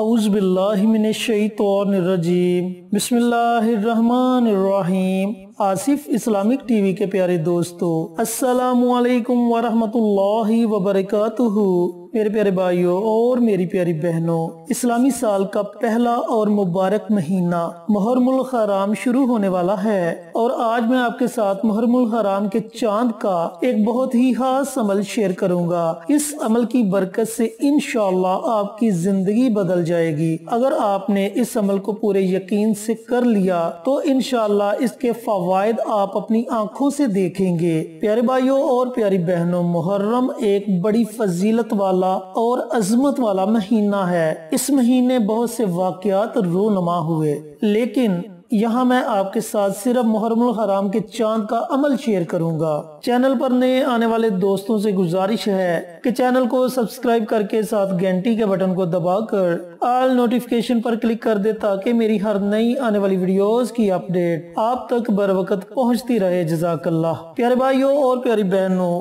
اعوذ باللہ من الشیطان الرجیم بسم اللہ الرحمن الرحیم آصف اسلامک ٹی وی کے پیارے دوستو السلام علیکم ورحمت اللہ وبرکاتہ میرے پیارے بھائیوں اور میری پیاری بہنوں اسلامی سال کا پہلا اور مبارک مہینہ محرم الحرام شروع ہونے والا ہے اور آج میں آپ کے ساتھ محرم الحرام کے چاند کا ایک بہت ہی خاص عمل شیئر کروں گا اس عمل کی برکت سے انشاءاللہ آپ کی زندگی بدل جائے گی اگر آپ نے اس عمل کو پورے یقین سے کر لیا تو انشاءاللہ اس کے فوائد فوائد آپ اپنی آنکھوں سے دیکھیں گے پیارے بھائیوں اور پیاری بہنوں محرم ایک بڑی فضیلت والا اور عظمت والا مہینہ ہے اس مہینے بہت سے واقعات رونما ہوئے لیکن یہاں میں آپ کے ساتھ صرف محرم الحرام کے چاند کا عمل شیئر کروں گا چینل پر نئے آنے والے دوستوں سے گزارش ہے کہ چینل کو سبسکرائب کر کے ساتھ گینٹی کے بٹن کو دبا کر آل نوٹیفکیشن پر کلک کر دے تاکہ میری ہر نئی آنے والی ویڈیوز کی اپڈیٹ آپ تک بر وقت پہنچتی رہے جزاک اللہ پیارے بھائیوں اور پیاری بہنوں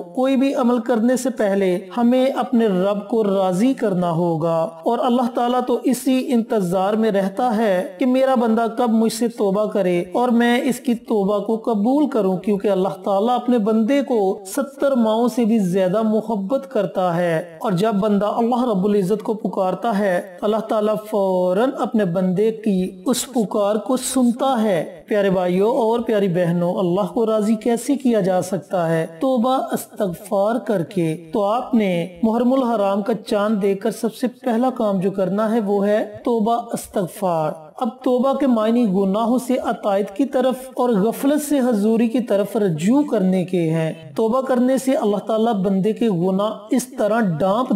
کو راضی کرنا ہوگا اور اللہ تعالیٰ تو اسی انتظار میں رہتا ہے کہ میرا بندہ کب مجھ سے توبہ کرے اور میں اس کی توبہ کو قبول کروں کیونکہ اللہ تعالیٰ اپنے بندے کو ستر ماؤں سے بھی زیادہ محبت کرتا ہے اور جب بندہ اللہ رب العزت کو پکارتا ہے اللہ تعالیٰ فوراً اپنے بندے کی اس پکار کو سنتا ہے پیارے بھائیوں اور پیاری بہنوں اللہ کو راضی کیسے کیا جا سکتا ہے توبہ استغفار کر کے تو آپ نے محرم الحرام کا چاند دے کر سب سے پہلا کام جو کرنا ہے وہ ہے توبہ استغفار اب توبہ کے معنی گناہوں سے عطائد کی طرف اور غفلت سے حضوری کی طرف رجوع کرنے کے ہیں توبہ کرنے سے اللہ تعالیٰ بندے کے گناہ اس طرح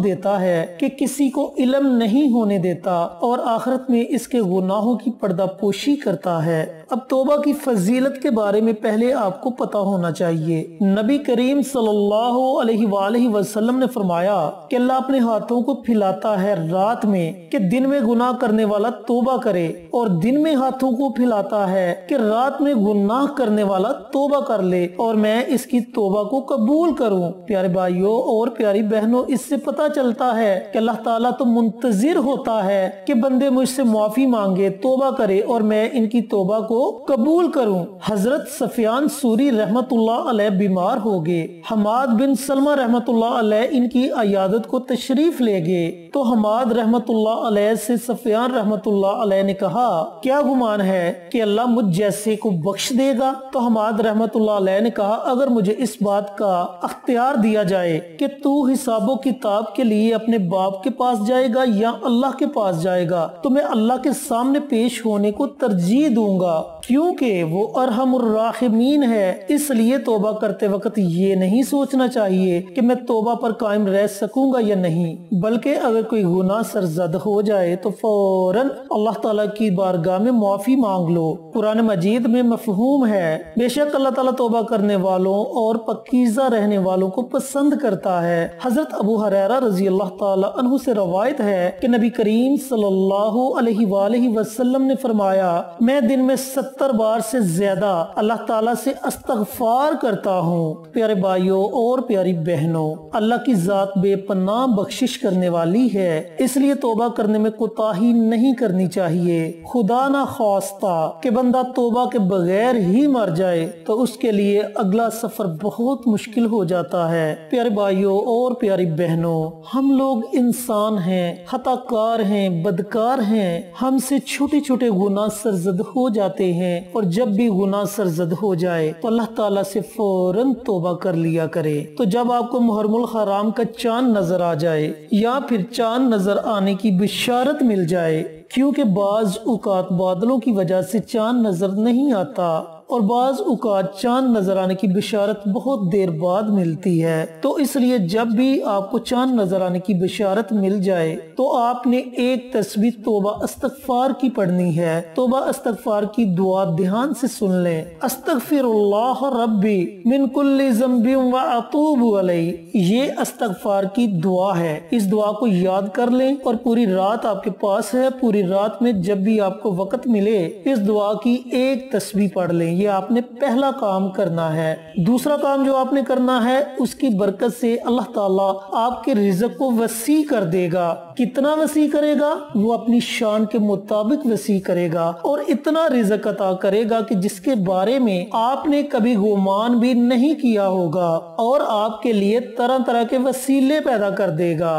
دیتا ہے کہ کسی کو علم نہیں ہونے دیتا اور آخرت میں اس کے گناہوں کی پردہ پوشی کرتا ہے اب توبہ کی فضیلت کے بارے میں پہلے آپ کو پتا ہونا چاہیے نبی کریم صلی اللہ علیہ وآلہ وسلم نے فرمایا کہ اللہ اپنے ہاتھوں کو پھیلاتا ہے رات میں کہ دن میں گناہ کرنے والا توبہ کرے اور دن میں ہاتھوں کو پھیلاتا ہے کہ رات میں گناہ کرنے والا توبہ کر لے اور میں اس کی توبہ کو قبول کروں پیارے بھائیوں اور پیاری بہنوں اس سے پتا چلتا ہے کہ اللہ تعالیٰ تو منتظر ہوتا ہے کہ بندے مجھ سے معافی مانگے توبہ کرے اور میں ان کی توبہ کو قبول کروں حضرت سفیان سوری رحمت اللہ علیہ بیمار ہو گئے حماد بن سلمہ رحمت اللہ علیہ ان کی عیادت کو تشریف لے گے تو حماد رحمت اللہ علیہ سے صفیان رحمت اللہ علیہ نے کہا کیا گمان ہے کہ اللہ مجھ جیسے کو بخش دے گا تو حماد رحمت اللہ علیہ نے کہا اگر مجھے اس بات کا اختیار دیا جائے کہ تو حساب و کتاب کے لیے اپنے باپ کے پاس جائے گا یا اللہ کے پاس جائے گا تو میں اللہ کے سامنے پیش ہونے کو ترجیح دوں گا کیونکہ وہ ارحم الراحمین ہے اس لیے توبہ کرتے وقت یہ نہیں سوچنا چاہیے کہ میں توبہ پر قائم رہ سکوں گا یا نہیں بلکہ اگر کوئی گناہ سرزد ہو جائے تو فوراً اللہ تعالیٰ کی بارگاہ میں معافی مانگ لو قرآن مجید میں مفہوم ہے بے شک اللہ تعالیٰ توبہ کرنے والوں اور پکیزہ رہنے والوں کو پسند کرتا ہے حضرت ابو حریرہ رضی اللہ تعالیٰ عنہ سے روایت ہے کہ نبی کریم صلی اللہ علیہ وآلہ وسلم نے فرمایا میں دن میں ستر بار سے زیادہ اللہ تعالیٰ سے استغفار کرتا ہوں پیارے بھائیوں اور پیاری بہنوں اللہ کی ذات بے پناہ بخشش کرنے والی ہے اس لیے توبہ کرنے میں کتاہی نہیں کرنی چاہیے خدا نہ خواستہ کہ بندہ توبہ کے بغیر ہی مر جائے تو اس کے لیے اگلا سفر بہت مشکل ہو جاتا ہے پیارے بھائیوں اور پیاری بہنوں ہم لوگ انسان ہیں ہتاکار ہیں بدکار ہیں ہم سے چھوٹے چھوٹے گناہ سرزد ہو جاتے ہیں اور جب بھی گناہ سرزد ہو جائے تو اللہ تعالیٰ سے فوراً توبہ کر لیا کرے تو جب آپ کو محرم الحرام کا چاند نظر آ جائے یا پھر چاند نظر آنے کی بشارت مل جائے کیونکہ بعض اوقات بادلوں کی وجہ سے چاند نظر نہیں آتا اور بعض اوقات چاند نظر آنے کی بشارت بہت دیر بعد ملتی ہے تو اس لیے جب بھی آپ کو چاند نظر آنے کی بشارت مل جائے تو آپ نے ایک تصویر توبہ استغفار کی پڑھنی ہے توبہ استغفار کی دعا دھیان سے سن لیں استغفر اللہ ربی من کل زمبی و اطوب علی یہ استغفار کی دعا ہے اس دعا کو یاد کر لیں اور پوری رات آپ کے پاس ہے پوری رات میں جب بھی آپ کو وقت ملے اس دعا کی ایک تصویر پڑھ لیں یہ آپ نے پہلا کام کرنا ہے دوسرا کام جو آپ نے کرنا ہے اس کی برکت سے اللہ تعالیٰ آپ کے رزق کو وسیع کر دے گا کتنا وسیع کرے گا وہ اپنی شان کے مطابق وسیع کرے گا اور اتنا رزق عطا کرے گا کہ جس کے بارے میں آپ نے کبھی گمان بھی نہیں کیا ہوگا اور آپ کے لیے طرح طرح کے وسیلے پیدا کر دے گا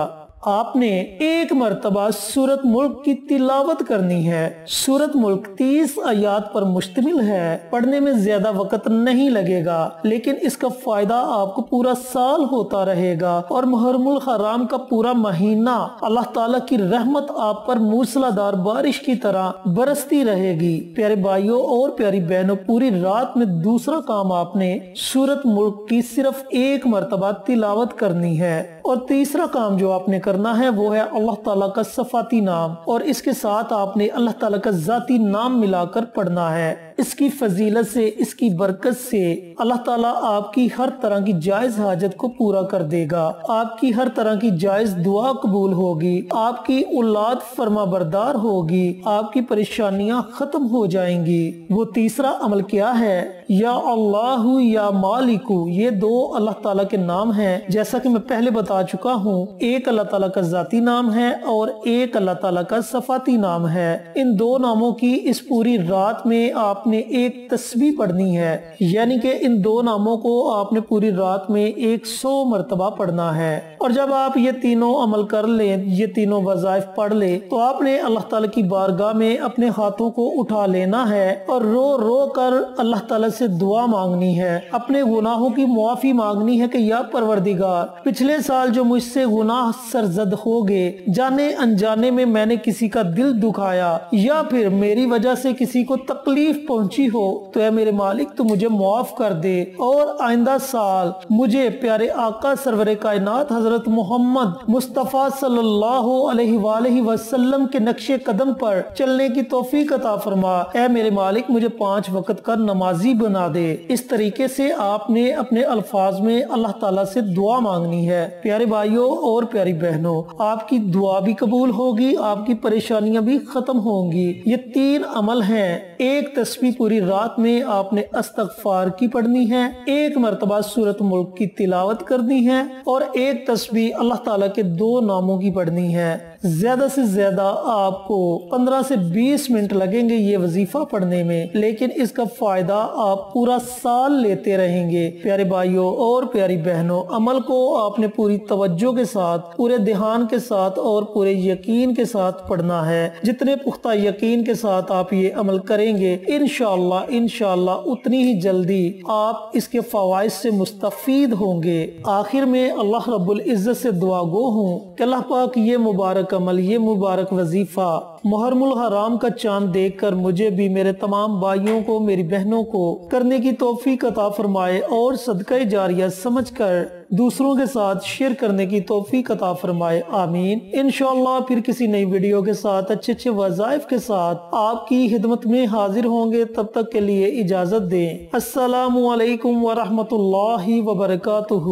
آپ نے ایک مرتبہ سورت ملک کی تلاوت کرنی ہے سورت ملک تیس آیات پر مشتمل ہے پڑھنے میں زیادہ وقت نہیں لگے گا لیکن اس کا فائدہ آپ کو پورا سال ہوتا رہے گا اور محرم الحرام کا پورا مہینہ اللہ تعالیٰ کی رحمت آپ پر موسلا دار بارش کی طرح برستی رہے گی پیارے بھائیوں اور پیاری بہنوں پوری رات میں دوسرا کام آپ نے سورت ملک کی صرف ایک مرتبہ تلاوت کرنی ہے اور تیسرا کام جو آپ نے کر کرنا ہے وہ ہے اللہ تعالیٰ کا صفاتی نام اور اس کے ساتھ آپ نے اللہ تعالیٰ کا ذاتی نام ملا کر پڑھنا ہے اس اس کی کی فضیلت سے برکت سے اللہ تعالیٰ آپ کی ہر طرح کی جائز حاجت کو پورا کر دے گا آپ کی ہر طرح کی جائز دعا قبول ہوگی آپ کی اولاد فرما بردار ہوگی آپ کی پریشانیاں ختم ہو جائیں گی وہ تیسرا عمل کیا ہے یا اللہ یا مالک یہ دو اللہ تعالیٰ کے نام ہیں جیسا کہ میں پہلے بتا چکا ہوں ایک اللہ تعالیٰ کا ذاتی نام ہے اور ایک اللہ تعالیٰ کا صفاتی نام ہے ان دو ناموں کی اس پوری رات میں آپ نے ایک تسبیح پڑھنی ہے یعنی کہ ان دو ناموں کو آپ نے پوری رات میں ایک سو مرتبہ پڑھنا ہے اور جب آپ یہ تینوں عمل کر لیں یہ تینوں وظائف پڑھ لیں تو آپ نے اللہ تعالیٰ کی بارگاہ میں اپنے ہاتھوں کو اٹھا لینا ہے اور رو رو کر اللہ تعالیٰ سے دعا مانگنی ہے اپنے گناہوں کی معافی مانگنی ہے کہ یا پروردگار پچھلے سال جو مجھ سے گناہ سرزد ہو گئے جانے انجانے میں میں نے کسی کا دل دکھایا یا پھر میری وجہ سے کسی کو تکلیف پہنچی ہو تو اے میرے مالک تو مجھے معاف کر دے اور آئندہ سال مجھے پیارے آقا سرور کائنات حضرت محمد مصطفیٰ صلی اللہ علیہ وآلہ وسلم کے نقش قدم پر چلنے کی توفیق عطا فرما اے میرے مالک مجھے پانچ وقت کا نمازی بنا بنا دے اس طریقے سے آپ نے اپنے الفاظ میں اللہ تعالیٰ سے دعا مانگنی ہے پیارے بھائیوں اور پیاری بہنوں آپ کی دعا بھی قبول ہوگی آپ کی پریشانیاں بھی ختم ہوں گی یہ تین عمل ہیں ایک تسبیح پوری رات میں آپ نے استغفار کی پڑھنی ہے ایک مرتبہ صورت ملک کی تلاوت کرنی ہے اور ایک تسبیح اللہ تعالیٰ کے دو ناموں کی پڑھنی ہے زیادہ سے زیادہ آپ کو پندرہ سے بیس منٹ لگیں گے یہ وظیفہ پڑھنے میں لیکن اس کا فائدہ آپ پورا سال لیتے رہیں گے پیارے بھائیوں اور پیاری بہنوں عمل کو آپ نے پوری توجہ کے ساتھ پورے دھیان کے ساتھ اور پورے یقین کے ساتھ پڑھنا ہے جتنے پختہ یقین کے ساتھ آپ یہ عمل کریں گے انشاءاللہ انشاءاللہ اتنی ہی جلدی آپ اس کے فوائد سے مستفید ہوں گے آخر میں اللہ رب العزت سے دعا گو ہوں کہ اللہ پاک یہ مبارک عمل یہ مبارک وظیفہ محرم الحرام کا چاند دیکھ کر مجھے بھی میرے تمام بھائیوں کو میری بہنوں کو کرنے کی توفیق عطا فرمائے اور صدقہ جاریہ سمجھ کر دوسروں کے ساتھ شیئر کرنے کی توفیق عطا فرمائے آمین انشاءاللہ پھر کسی نئی ویڈیو کے ساتھ اچھے اچھے وظائف کے ساتھ آپ کی خدمت میں حاضر ہوں گے تب تک کے لیے اجازت دیں السلام علیکم ورحمۃ اللہ وبرکاتہ